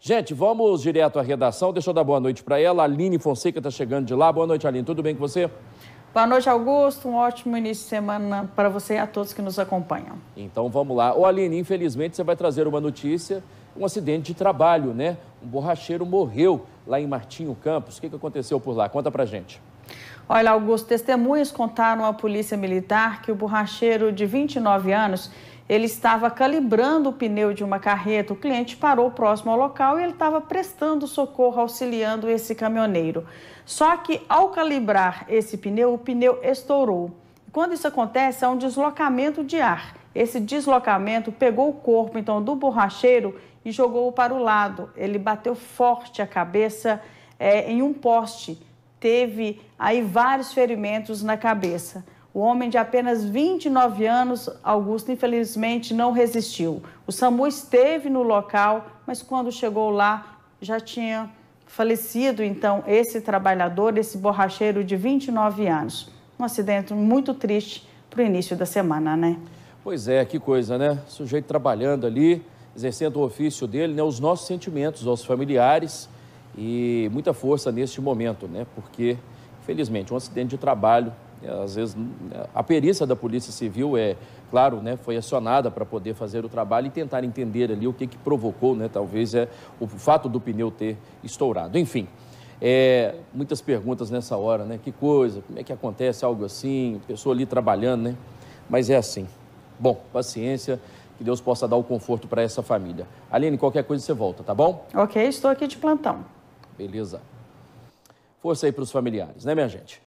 Gente, vamos direto à redação. Deixa eu dar boa noite para ela. Aline Fonseca está chegando de lá. Boa noite, Aline. Tudo bem com você? Boa noite, Augusto. Um ótimo início de semana para você e a todos que nos acompanham. Então vamos lá. Ô, Aline, infelizmente você vai trazer uma notícia: um acidente de trabalho, né? Um borracheiro morreu lá em Martinho Campos. O que aconteceu por lá? Conta pra gente. Olha, Augusto, testemunhas contaram à polícia militar que o borracheiro de 29 anos, ele estava calibrando o pneu de uma carreta. O cliente parou próximo ao local e ele estava prestando socorro, auxiliando esse caminhoneiro. Só que ao calibrar esse pneu, o pneu estourou. Quando isso acontece, há um deslocamento de ar. Esse deslocamento pegou o corpo então do borracheiro e jogou-o para o lado. Ele bateu forte a cabeça é, em um poste teve aí vários ferimentos na cabeça. O homem de apenas 29 anos, Augusto, infelizmente não resistiu. O SAMU esteve no local, mas quando chegou lá já tinha falecido então esse trabalhador, esse borracheiro de 29 anos. Um acidente muito triste para o início da semana, né? Pois é, que coisa, né? O sujeito trabalhando ali, exercendo o ofício dele, né? Os nossos sentimentos aos familiares e muita força neste momento, né? Porque, infelizmente, um acidente de trabalho, né? às vezes, né, a perícia da Polícia Civil é, claro, né, foi acionada para poder fazer o trabalho e tentar entender ali o que, que provocou, né? Talvez é o fato do pneu ter estourado. Enfim. É, muitas perguntas nessa hora, né? Que coisa, como é que acontece algo assim? Pessoa ali trabalhando, né? Mas é assim. Bom, paciência, que Deus possa dar o conforto para essa família. Aline, qualquer coisa você volta, tá bom? Ok, estou aqui de plantão. Beleza? Força aí para os familiares, né, minha gente?